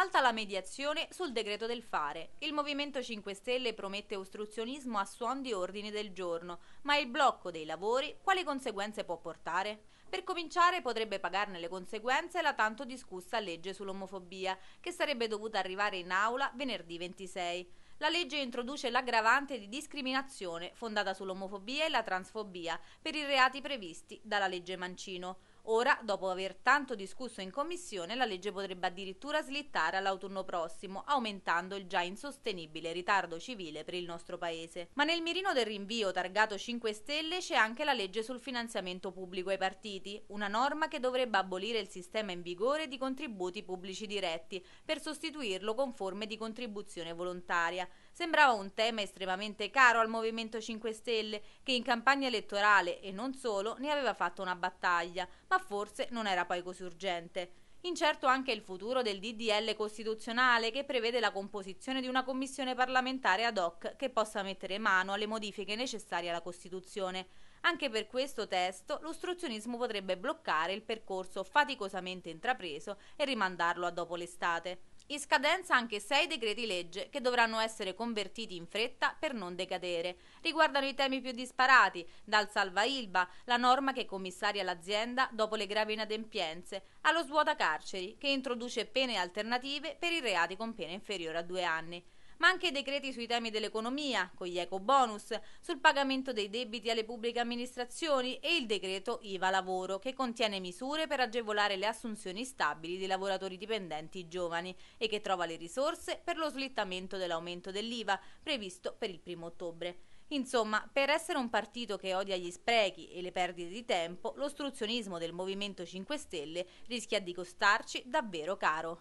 Salta la mediazione sul decreto del fare. Il Movimento 5 Stelle promette ostruzionismo a suon di ordine del giorno, ma il blocco dei lavori quali conseguenze può portare? Per cominciare potrebbe pagarne le conseguenze la tanto discussa legge sull'omofobia, che sarebbe dovuta arrivare in aula venerdì 26. La legge introduce l'aggravante di discriminazione fondata sull'omofobia e la transfobia per i reati previsti dalla legge Mancino. Ora, dopo aver tanto discusso in commissione, la legge potrebbe addirittura slittare all'autunno prossimo, aumentando il già insostenibile ritardo civile per il nostro Paese. Ma nel mirino del rinvio targato 5 Stelle c'è anche la legge sul finanziamento pubblico ai partiti, una norma che dovrebbe abolire il sistema in vigore di contributi pubblici diretti per sostituirlo con forme di contribuzione volontaria sembrava un tema estremamente caro al Movimento 5 Stelle, che in campagna elettorale e non solo ne aveva fatto una battaglia, ma forse non era poi così urgente. Incerto anche il futuro del DDL costituzionale che prevede la composizione di una commissione parlamentare ad hoc che possa mettere mano alle modifiche necessarie alla Costituzione. Anche per questo testo l'ostruzionismo potrebbe bloccare il percorso faticosamente intrapreso e rimandarlo a dopo l'estate in scadenza anche sei decreti legge che dovranno essere convertiti in fretta per non decadere. Riguardano i temi più disparati, dal salva Ilba, la norma che commissaria l'azienda dopo le gravi inadempienze, allo svuota carceri, che introduce pene alternative per i reati con pena inferiore a due anni ma anche i decreti sui temi dell'economia, con gli eco-bonus, sul pagamento dei debiti alle pubbliche amministrazioni e il decreto IVA Lavoro, che contiene misure per agevolare le assunzioni stabili di lavoratori dipendenti giovani e che trova le risorse per lo slittamento dell'aumento dell'IVA previsto per il primo ottobre. Insomma, per essere un partito che odia gli sprechi e le perdite di tempo, l'ostruzionismo del Movimento 5 Stelle rischia di costarci davvero caro.